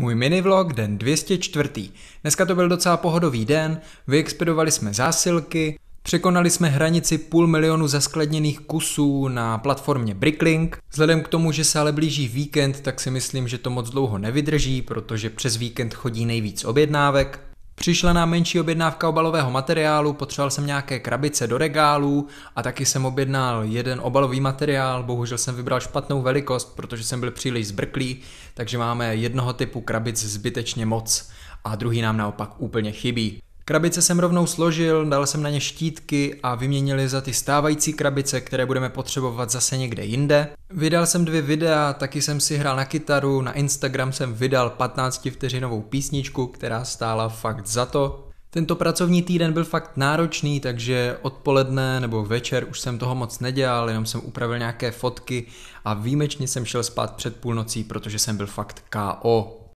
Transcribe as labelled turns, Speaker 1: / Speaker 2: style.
Speaker 1: Můj minivlog, den 204. Dneska to byl docela pohodový den, vyexpedovali jsme zásilky, Překonali jsme hranici půl milionu zaskladněných kusů na platformě Bricklink. Vzhledem k tomu, že se ale blíží víkend, tak si myslím, že to moc dlouho nevydrží, protože přes víkend chodí nejvíc objednávek. Přišla nám menší objednávka obalového materiálu, potřeboval jsem nějaké krabice do regálů a taky jsem objednal jeden obalový materiál, bohužel jsem vybral špatnou velikost, protože jsem byl příliš zbrklý, takže máme jednoho typu krabic zbytečně moc a druhý nám naopak úplně chybí. Krabice jsem rovnou složil, dal jsem na ně štítky a vyměnili za ty stávající krabice, které budeme potřebovat zase někde jinde. Vydal jsem dvě videa, taky jsem si hrál na kytaru, na Instagram jsem vydal 15 vteřinovou písničku, která stála fakt za to. Tento pracovní týden byl fakt náročný, takže odpoledne nebo večer už jsem toho moc nedělal, jenom jsem upravil nějaké fotky a výjimečně jsem šel spát před půlnocí, protože jsem byl fakt
Speaker 2: KO.